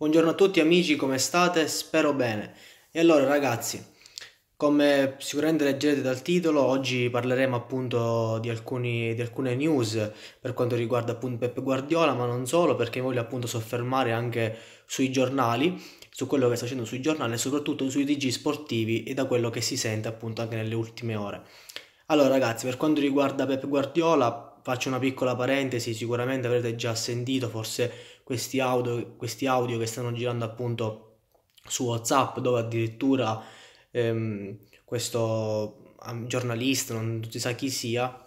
Buongiorno a tutti amici, come state? Spero bene. E allora ragazzi, come sicuramente leggerete dal titolo, oggi parleremo appunto di, alcuni, di, alcune news per quanto riguarda appunto Peppe Guardiola, ma non solo, perché voglio appunto soffermare anche sui giornali, su quello che sta facendo sui giornali e soprattutto sui TG sportivi e da quello che si sente appunto anche nelle ultime ore. Allora ragazzi, per quanto riguarda Peppe Guardiola, faccio una piccola parentesi, sicuramente avrete già sentito, forse questi audio, questi audio che stanno girando appunto su WhatsApp, dove addirittura ehm, questo giornalista, non si sa chi sia,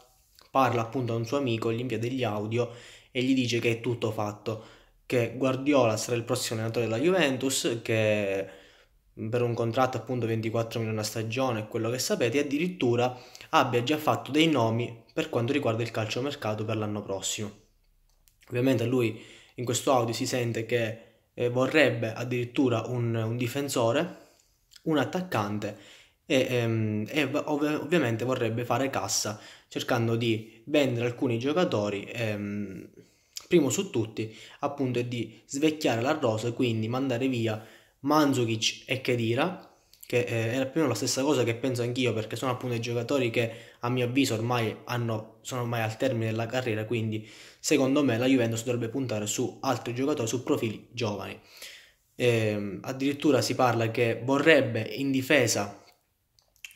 parla appunto a un suo amico, gli invia degli audio e gli dice che è tutto fatto, che Guardiola sarà il prossimo allenatore della Juventus, che mm, per un contratto appunto 24 milioni a stagione, quello che sapete, addirittura abbia già fatto dei nomi per quanto riguarda il calciomercato per l'anno prossimo. Ovviamente lui in questo audio si sente che eh, vorrebbe addirittura un, un, difensore, un attaccante e, ehm, e ov- ovviamente vorrebbe fare cassa cercando di vendere alcuni giocatori. Ehm, primo su tutti appunto è di svecchiare la rosa e quindi mandare via Manzukic e Kedira che eh, è più o meno la stessa cosa che penso anch'io, perché sono appunto i giocatori che a mio avviso ormai hanno, sono ormai al termine della carriera, quindi secondo me la Juventus dovrebbe puntare su altri giocatori, su profili giovani. Eh, addirittura si parla che vorrebbe in difesa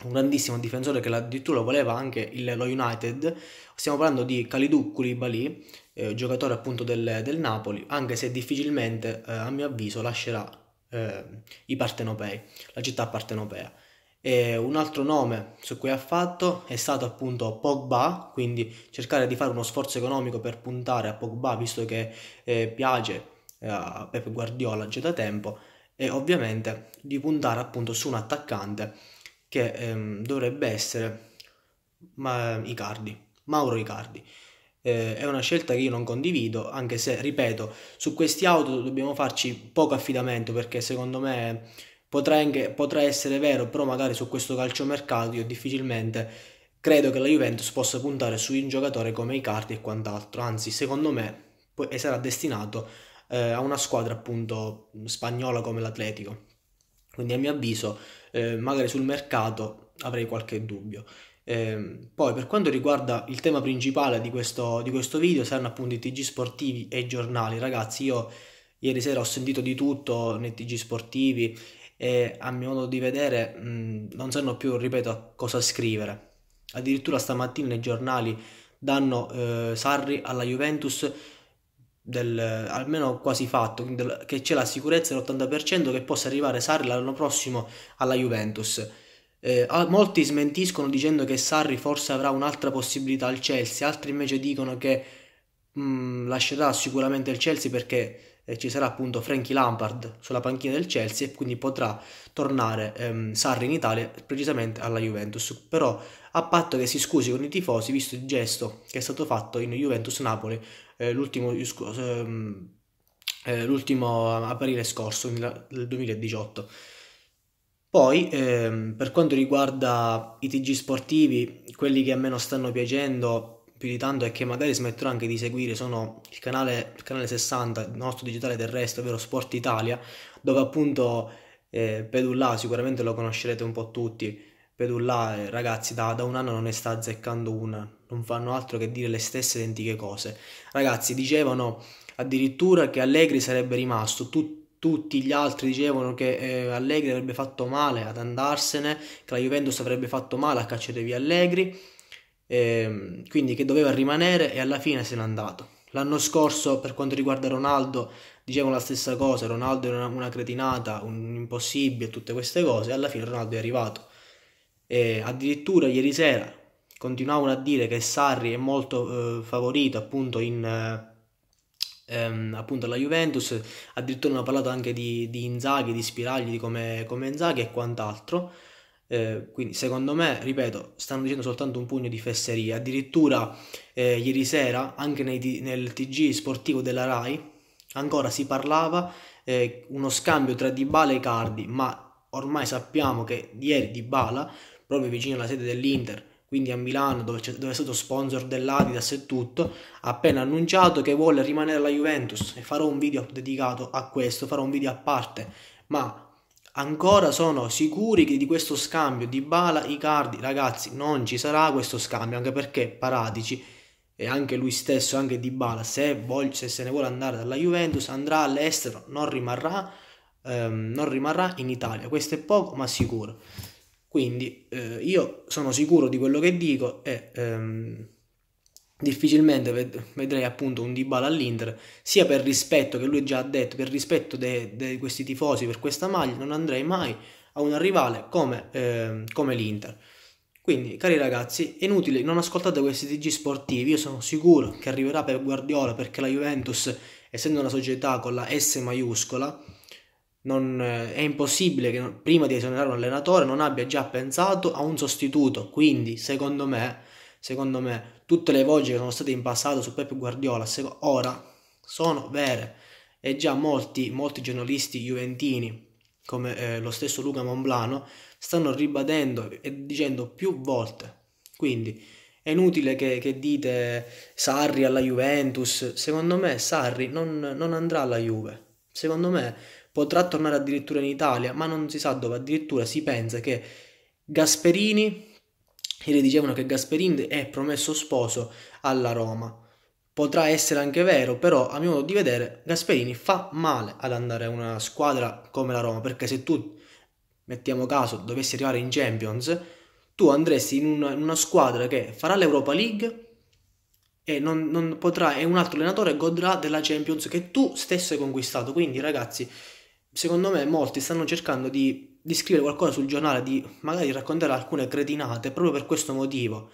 un grandissimo difensore che addirittura voleva anche il, lo United, stiamo parlando di Kalidou Koulibaly, eh, giocatore appunto del, del, Napoli, anche se difficilmente eh, a mio avviso lascerà eh, i partenopei, la città partenopea. E un altro nome su cui ha fatto è stato appunto Pogba, quindi cercare di fare uno sforzo economico per puntare a Pogba, visto che eh, piace eh, a Pep Guardiola già da tempo, e ovviamente di puntare appunto su un attaccante che ehm, dovrebbe essere ma, Icardi, Mauro Icardi eh, è una scelta che io non condivido, anche se, ripeto, su questi auto dobbiamo farci poco affidamento perché secondo me potrà, anche, potrà essere vero, però magari su questo calciomercato io difficilmente credo che la Juventus possa puntare su un giocatore come Icardi e quant'altro, anzi secondo me e sarà destinato eh, a una squadra appunto spagnola come l'Atletico. Quindi a mio avviso eh, magari sul mercato avrei qualche dubbio. Eh, poi per quanto riguarda il tema principale di questo, di questo video saranno appunto i TG sportivi e i giornali. Ragazzi io ieri sera ho sentito di tutto nei TG sportivi e a mio modo di vedere mh, non sanno più, ripeto, cosa scrivere. Addirittura stamattina nei giornali danno eh, Sarri alla Juventus del, almeno quasi fatto, che c'è la sicurezza dell'80% che possa arrivare Sarri l'anno prossimo alla Juventus. Eh, molti smentiscono dicendo che Sarri forse avrà un'altra possibilità al Chelsea, altri invece dicono che mh, mm, lascerà sicuramente il Chelsea perché eh, ci sarà appunto Frankie Lampard sulla panchina del Chelsea e quindi potrà tornare ehm, Sarri in Italia precisamente alla Juventus. Però a patto che si scusi con i tifosi visto il gesto che è stato fatto in Juventus-Napoli eh, l'ultimo, ehm, eh, l'ultimo aprile scorso, nel 2018. Poi, ehm, per quanto riguarda i TG sportivi, quelli che a me non stanno piacendo più di tanto e che magari smetterò anche di seguire sono il canale, il canale 60, il nostro digitale del resto, ovvero Sport Italia, dove appunto eh, Pedulla sicuramente lo conoscerete un po' tutti, Pedulla, ragazzi, da, da, un anno non ne sta azzeccando una, non fanno altro che dire le stesse identiche cose. Ragazzi, dicevano addirittura che Allegri sarebbe rimasto, tu, tutti gli altri dicevano che eh, Allegri avrebbe fatto male ad andarsene, che la Juventus avrebbe fatto male a cacciare via Allegri, eh, quindi che doveva rimanere e alla fine se n'è andato. L'anno scorso, per quanto riguarda Ronaldo, dicevano la stessa cosa, Ronaldo era una, una cretinata, un impossibile, tutte queste cose, e alla fine Ronaldo è arrivato e addirittura ieri sera continuavano a dire che Sarri è molto eh, favorito appunto in... Eh, ehm, appunto alla Juventus, addirittura hanno parlato anche di, di Inzaghi, di Spiragli, di come, come Inzaghi e quant'altro. Eh, quindi secondo me, ripeto, stanno dicendo soltanto un pugno di fesserie. Addirittura eh, ieri sera, anche nei, nel TG sportivo della RAI, ancora si parlava eh, uno scambio tra Dybala e Cardi, ma ormai sappiamo che ieri Dybala proprio vicino alla sede dell'Inter, quindi a Milano dove, dove, è stato sponsor dell'Adidas e tutto, ha appena annunciato che vuole rimanere alla Juventus e farò un video dedicato a questo, farò un video a parte, ma ancora sono sicuri che di questo scambio di Bala Icardi, ragazzi, non ci sarà questo scambio, anche perché Paratici e anche lui stesso, anche Di Bala, se, voglio, se se ne vuole andare dalla Juventus, andrà all'estero, non rimarrà, ehm, non rimarrà in Italia. Questo è poco, ma sicuro. Quindi eh, io sono sicuro di quello che dico e ehm, difficilmente ved- vedrei appunto un Dybala all'Inter, sia per rispetto che lui già ha detto, per rispetto di questi tifosi, per questa maglia, non andrei mai a una rivale come, ehm, come l'Inter. Quindi, cari ragazzi, è inutile, non ascoltate questi TG sportivi, io sono sicuro che arriverà per Guardiola perché la Juventus, essendo una società con la S maiuscola, non, eh, è impossibile che prima di esonerare un allenatore non abbia già pensato a un sostituto. Quindi, secondo me, secondo me tutte le voci che sono state in passato su Pep Guardiola ora sono vere. E già molti, molti giornalisti juventini, come eh, lo stesso Luca Monblano, stanno ribadendo e dicendo più volte. Quindi è inutile che, che dite Sarri alla Juventus. Secondo me Sarri non, non andrà alla Juve. Secondo me potrà tornare addirittura in Italia, ma non si sa dove, addirittura si pensa che Gasperini, ieri dicevano che Gasperini è promesso sposo alla Roma, potrà essere anche vero, però a mio modo di vedere Gasperini fa male ad andare a una squadra come la Roma, perché se tu, mettiamo caso, dovessi arrivare in Champions, tu andresti in una, in una squadra che farà l'Europa League e non, non potrà, e un altro allenatore godrà della Champions che tu stesso hai conquistato, quindi ragazzi secondo me molti stanno cercando di, di, scrivere qualcosa sul giornale, di magari raccontare alcune cretinate proprio per questo motivo.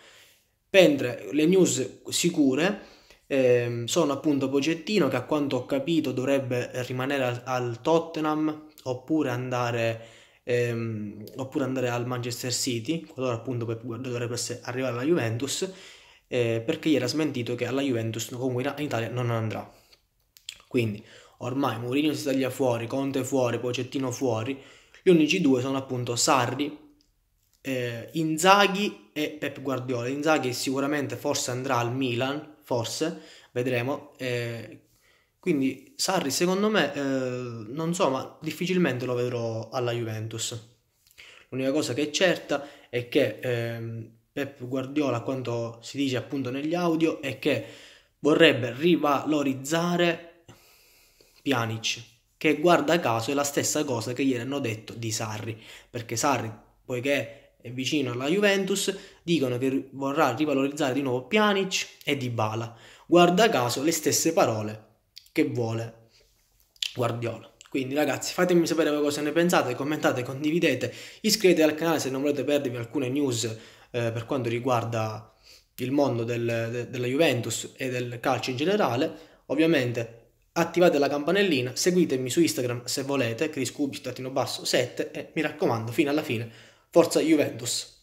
Mentre le news sicure eh, sono appunto Pogettino che a quanto ho capito dovrebbe rimanere al, al Tottenham oppure andare, ehm, oppure andare, al Manchester City, qualora appunto dovrebbe arrivare alla Juventus, eh, perché gli era smentito che alla Juventus comunque in Italia non andrà. Quindi ormai Mourinho si taglia fuori, Conte fuori, Pocettino fuori, gli unici due sono appunto Sarri, eh, Inzaghi e Pep Guardiola. Inzaghi sicuramente forse andrà al Milan, forse, vedremo. Eh, quindi Sarri secondo me, eh, non so, ma difficilmente lo vedrò alla Juventus. L'unica cosa che è certa è che eh, Pep Guardiola, quanto si dice appunto negli audio, è che vorrebbe rivalorizzare Pjanic, che guarda caso è la stessa cosa che gli hanno detto di Sarri, perché Sarri, poiché è vicino alla Juventus, dicono che vorrà rivalorizzare di nuovo Pjanic e Dybala. Guarda caso le stesse parole che vuole Guardiola. Quindi ragazzi fatemi sapere voi cosa ne pensate, commentate, condividete, iscrivetevi al canale se non volete perdervi alcune news eh, per quanto riguarda il mondo del, de, della Juventus e del calcio in generale. Ovviamente attivate la campanellina, seguitemi su Instagram se volete, chriscubis-7 e mi raccomando, fino alla fine, forza Juventus!